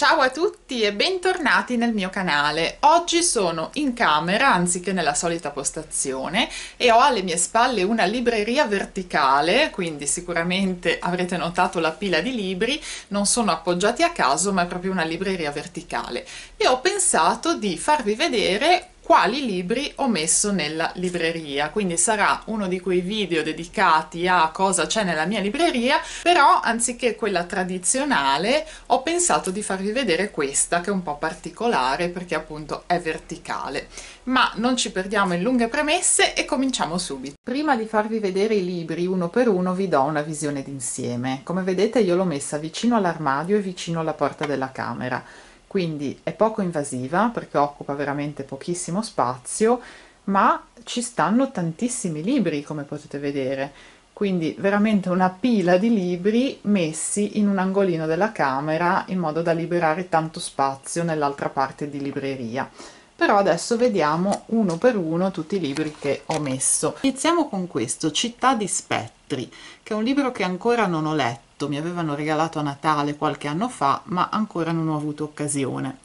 Ciao a tutti e bentornati nel mio canale. Oggi sono in camera anziché nella solita postazione e ho alle mie spalle una libreria verticale, quindi sicuramente avrete notato la pila di libri, non sono appoggiati a caso ma è proprio una libreria verticale. E ho pensato di farvi vedere quali libri ho messo nella libreria quindi sarà uno di quei video dedicati a cosa c'è nella mia libreria però anziché quella tradizionale ho pensato di farvi vedere questa che è un po' particolare perché appunto è verticale ma non ci perdiamo in lunghe premesse e cominciamo subito prima di farvi vedere i libri uno per uno vi do una visione d'insieme come vedete io l'ho messa vicino all'armadio e vicino alla porta della camera quindi è poco invasiva perché occupa veramente pochissimo spazio, ma ci stanno tantissimi libri come potete vedere, quindi veramente una pila di libri messi in un angolino della camera in modo da liberare tanto spazio nell'altra parte di libreria. Però adesso vediamo uno per uno tutti i libri che ho messo. Iniziamo con questo, Città di Spettri, che è un libro che ancora non ho letto gatto mi avevano regalato a Natale qualche anno fa, ma ancora non ho avuto occasione.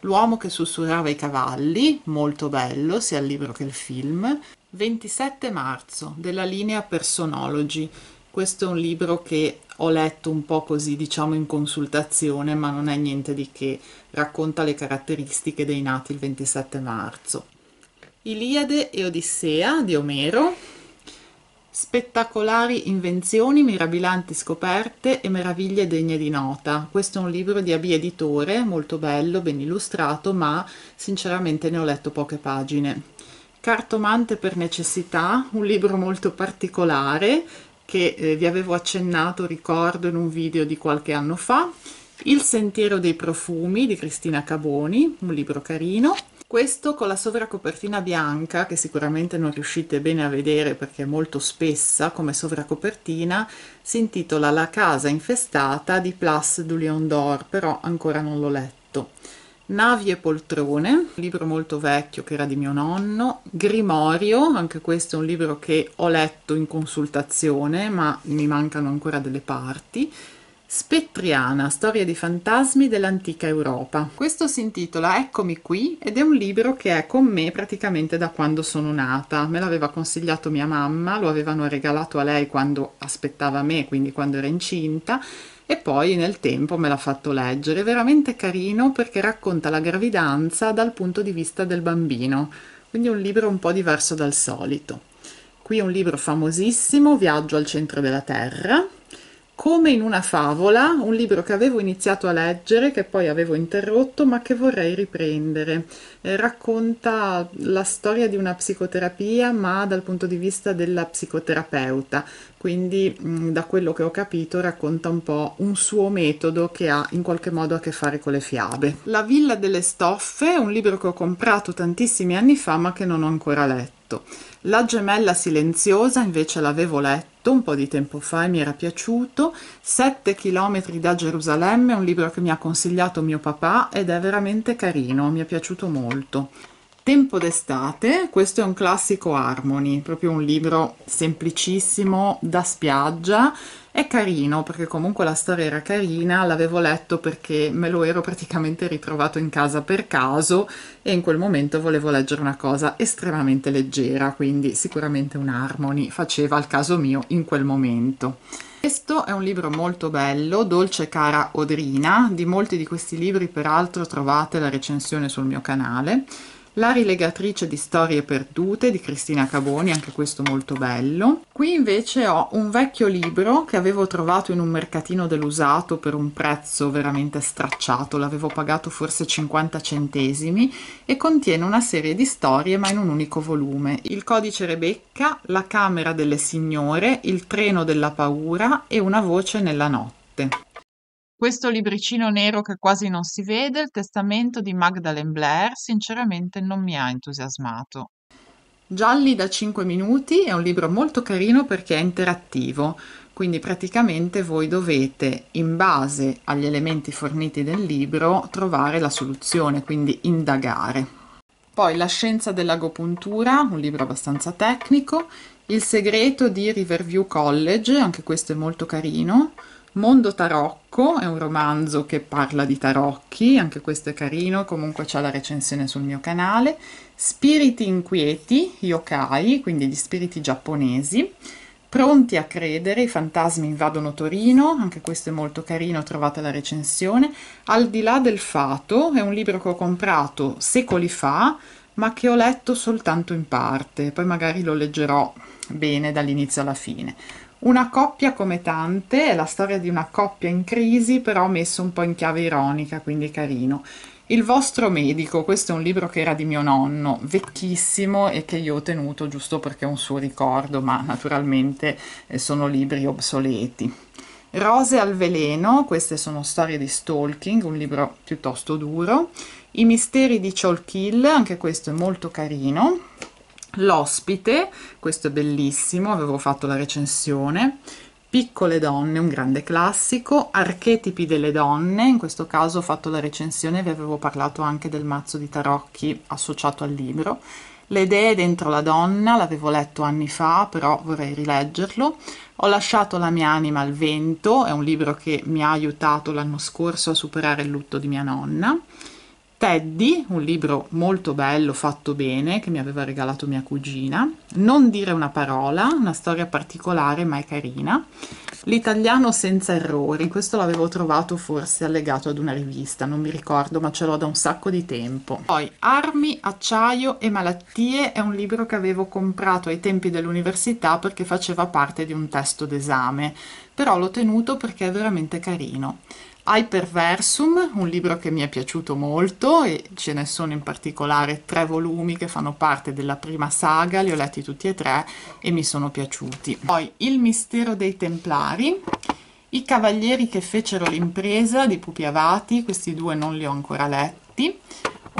L'uomo che sussurrava i cavalli, molto bello, sia il libro che il film. 27 marzo, della linea Personology. Questo è un libro che ho letto un po' così, diciamo in consultazione, ma non è niente di che. Racconta le caratteristiche dei nati il 27 marzo. Iliade e Odissea di Omero, Spettacolari invenzioni, mirabilanti scoperte e meraviglie degne di nota. Questo è un libro di AB Editore, molto bello, ben illustrato, ma sinceramente ne ho letto poche pagine. Cartomante per necessità, un libro molto particolare che eh, vi avevo accennato, ricordo, in un video di qualche anno fa. Il sentiero dei profumi di Cristina Caboni, un libro carino. Questo con la sovracopertina bianca, che sicuramente non riuscite bene a vedere perché è molto spessa come sovracopertina, si intitola La casa infestata di Place du Lion d'Or, però ancora non l'ho letto. Navi e poltrone, libro molto vecchio che era di mio nonno, Grimorio, anche questo è un libro che ho letto in consultazione, ma mi mancano ancora delle parti, Spettriana, storia di fantasmi dell'antica Europa. Questo si intitola Eccomi qui ed è un libro che è con me praticamente da quando sono nata. Me l'aveva consigliato mia mamma, lo avevano regalato a lei quando aspettava me, quindi quando era incinta. E poi nel tempo me l'ha fatto leggere, è veramente carino perché racconta la gravidanza dal punto di vista del bambino, quindi un libro un po' diverso dal solito. Qui è un libro famosissimo, Viaggio al centro della Terra, come in una favola, un libro che avevo iniziato a leggere, che poi avevo interrotto, ma che vorrei riprendere. Eh, racconta la storia di una psicoterapia, ma dal punto di vista della psicoterapeuta. Quindi, mh, mm, da quello che ho capito, racconta un po' un suo metodo che ha in qualche modo a che fare con le fiabe. La Villa delle Stoffe, un libro che ho comprato tantissimi anni fa, ma che non ho ancora letto letto. La gemella silenziosa invece l'avevo letto un po' di tempo fa e mi era piaciuto. Sette chilometri da Gerusalemme, è un libro che mi ha consigliato mio papà ed è veramente carino, mi è piaciuto molto. Tempo d'estate, questo è un classico Harmony, proprio un libro semplicissimo da spiaggia, è carino perché comunque la storia era carina, l'avevo letto perché me lo ero praticamente ritrovato in casa per caso e in quel momento volevo leggere una cosa estremamente leggera, quindi sicuramente un Harmony faceva al caso mio in quel momento. Questo è un libro molto bello, Dolce cara Odrina, di molti di questi libri peraltro trovate la recensione sul mio canale la rilegatrice di storie perdute di Cristina Caboni, anche questo molto bello. Qui invece ho un vecchio libro che avevo trovato in un mercatino dell'usato per un prezzo veramente stracciato, l'avevo pagato forse 50 centesimi e contiene una serie di storie ma in un unico volume. Il codice Rebecca, La camera delle signore, Il treno della paura e Una voce nella notte questo libricino nero che quasi non si vede, il testamento di Magdalene Blair, sinceramente non mi ha entusiasmato. Gialli da 5 minuti è un libro molto carino perché è interattivo, quindi praticamente voi dovete, in base agli elementi forniti nel libro, trovare la soluzione, quindi indagare. Poi La scienza dell'agopuntura, un libro abbastanza tecnico, il segreto di Riverview College, anche questo è molto carino. Mondo Tarocco è un romanzo che parla di tarocchi, anche questo è carino, comunque c'è la recensione sul mio canale. Spiriti inquieti, yokai, quindi gli spiriti giapponesi. Pronti a credere, i fantasmi invadono Torino, anche questo è molto carino, trovate la recensione. Al di là del fato è un libro che ho comprato secoli fa, ma che ho letto soltanto in parte, poi magari lo leggerò bene dall'inizio alla fine. Una coppia come tante, è la storia di una coppia in crisi, però messo un po' in chiave ironica, quindi è carino. Il vostro medico, questo è un libro che era di mio nonno, vecchissimo e che io ho tenuto giusto perché è un suo ricordo, ma naturalmente eh, sono libri obsoleti. Rose al veleno, queste sono storie di stalking, un libro piuttosto duro. I misteri di Cholkill, anche questo è molto carino. L'ospite, questo è bellissimo, avevo fatto la recensione. Piccole donne, un grande classico, archetipi delle donne, in questo caso ho fatto la recensione, vi avevo parlato anche del mazzo di tarocchi associato al libro. Le idee dentro la donna, l'avevo letto anni fa, però vorrei rileggerlo. Ho lasciato la mia anima al vento, è un libro che mi ha aiutato l'anno scorso a superare il lutto di mia nonna. Teddy, un libro molto bello fatto bene che mi aveva regalato mia cugina, Non dire una parola, una storia particolare ma è carina, L'italiano senza errori, questo l'avevo trovato forse allegato ad una rivista, non mi ricordo ma ce l'ho da un sacco di tempo. Poi Armi, acciaio e malattie è un libro che avevo comprato ai tempi dell'università perché faceva parte di un testo d'esame, però l'ho tenuto perché è veramente carino. Hyperversum, un libro che mi è piaciuto molto e ce ne sono in particolare tre volumi che fanno parte della prima saga, li ho letti tutti e tre e mi sono piaciuti. Poi Il mistero dei Templari, I cavalieri che fecero l'impresa di Pupi Avati, questi due non li ho ancora letti,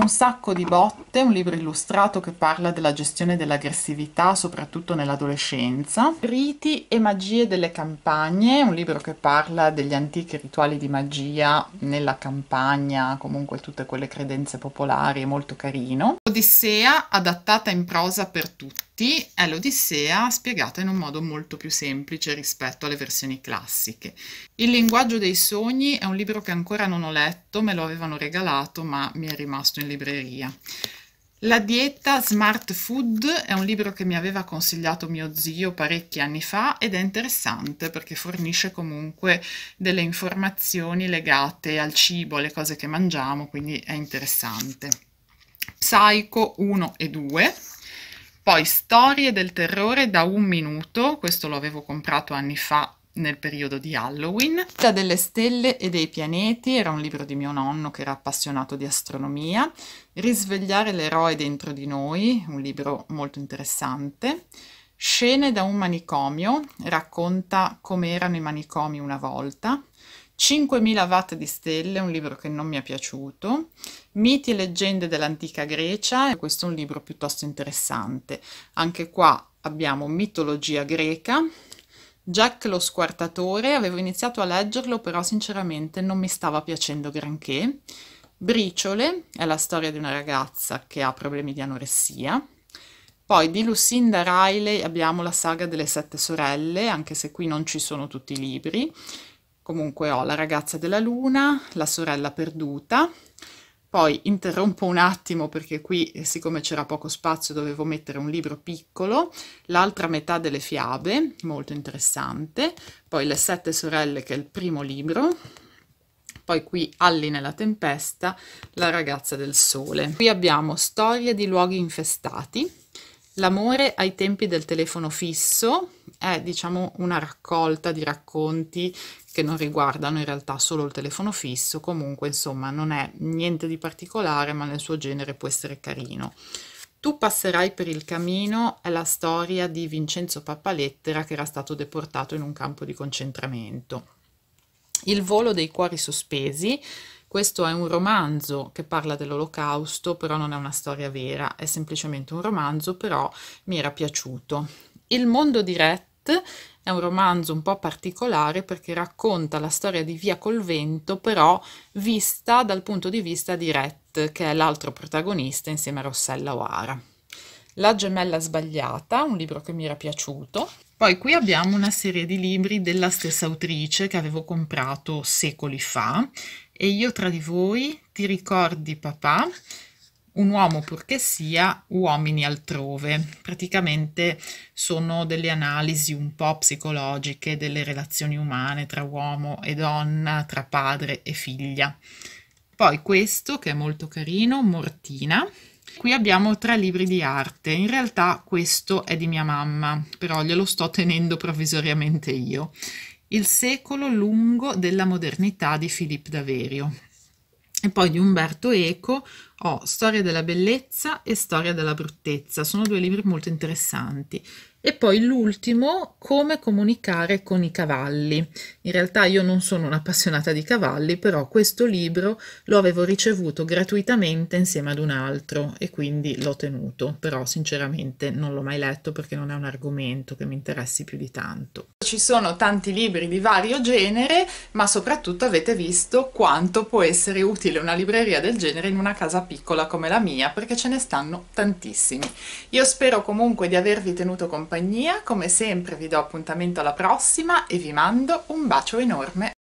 un sacco di botte, un libro illustrato che parla della gestione dell'aggressività, soprattutto nell'adolescenza. Riti e magie delle campagne, un libro che parla degli antichi rituali di magia nella campagna, comunque tutte quelle credenze popolari, molto carino. Odissea, adattata in prosa per tutti Infatti è l'Odissea spiegata in un modo molto più semplice rispetto alle versioni classiche. Il linguaggio dei sogni è un libro che ancora non ho letto, me lo avevano regalato ma mi è rimasto in libreria. La dieta Smart Food è un libro che mi aveva consigliato mio zio parecchi anni fa ed è interessante perché fornisce comunque delle informazioni legate al cibo, alle cose che mangiamo, quindi è interessante. Psycho 1 e 2 poi Storie del terrore da un minuto, questo lo avevo comprato anni fa nel periodo di Halloween. Città delle stelle e dei pianeti era un libro di mio nonno che era appassionato di astronomia. Risvegliare l'eroe dentro di noi, un libro molto interessante. Scene da un manicomio, racconta come erano i manicomi una volta. 5000 watt di stelle, un libro che non mi è piaciuto, Miti e leggende dell'antica Grecia, questo è un libro piuttosto interessante. Anche qua abbiamo mitologia greca, Jack lo squartatore, avevo iniziato a leggerlo, però sinceramente non mi stava piacendo granché. Briciole è la storia di una ragazza che ha problemi di anoressia. Poi di Lucinda Riley abbiamo la saga delle sette sorelle, anche se qui non ci sono tutti i libri. Comunque ho la ragazza della luna, la sorella perduta, poi interrompo un attimo perché qui, eh, siccome c'era poco spazio, dovevo mettere un libro piccolo, l'altra metà delle fiabe, molto interessante, poi Le sette sorelle che è il primo libro, poi qui Alli nella tempesta, La ragazza del sole. Qui abbiamo Storie di luoghi infestati, L'amore ai tempi del telefono fisso è, diciamo, una raccolta di racconti che non riguardano in realtà solo il telefono fisso, comunque, insomma, non è niente di particolare, ma nel suo genere può essere carino. Tu passerai per il camino è la storia di Vincenzo Pappalettera che era stato deportato in un campo di concentramento. Il volo dei cuori sospesi questo è un romanzo che parla dell'olocausto, però non è una storia vera, è semplicemente un romanzo, però mi era piaciuto. Il mondo di Rhett è un romanzo un po' particolare perché racconta la storia di Via col vento, però vista dal punto di vista di Rhett, che è l'altro protagonista insieme a Rossella Oara. La gemella sbagliata, un libro che mi era piaciuto, poi qui abbiamo una serie di libri della stessa autrice che avevo comprato secoli fa e io tra di voi ti ricordi papà un uomo purché sia uomini altrove. Praticamente sono delle analisi un po' psicologiche delle relazioni umane tra uomo e donna, tra padre e figlia. Poi questo che è molto carino, Mortina, Qui abbiamo tre libri di arte, in realtà questo è di mia mamma, però glielo sto tenendo provvisoriamente io. Il secolo lungo della modernità di Filippo Daverio. E poi di Umberto Eco ho oh, Storia della bellezza e Storia della bruttezza, sono due libri molto interessanti e poi l'ultimo come comunicare con i cavalli in realtà io non sono un'appassionata di cavalli però questo libro lo avevo ricevuto gratuitamente insieme ad un altro e quindi l'ho tenuto però sinceramente non l'ho mai letto perché non è un argomento che mi interessi più di tanto ci sono tanti libri di vario genere ma soprattutto avete visto quanto può essere utile una libreria del genere in una casa piccola come la mia perché ce ne stanno tantissimi io spero comunque di avervi tenuto con compagnia, come sempre vi do appuntamento alla prossima e vi mando un bacio enorme.